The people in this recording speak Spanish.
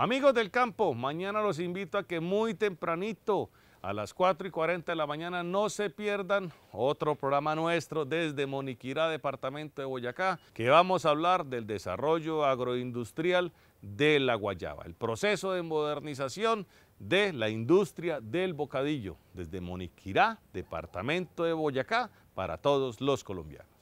Amigos del campo, mañana los invito a que muy tempranito, a las 4 y 40 de la mañana, no se pierdan otro programa nuestro desde Moniquirá, departamento de Boyacá, que vamos a hablar del desarrollo agroindustrial de la guayaba, el proceso de modernización de la industria del bocadillo, desde Moniquirá, departamento de Boyacá, para todos los colombianos.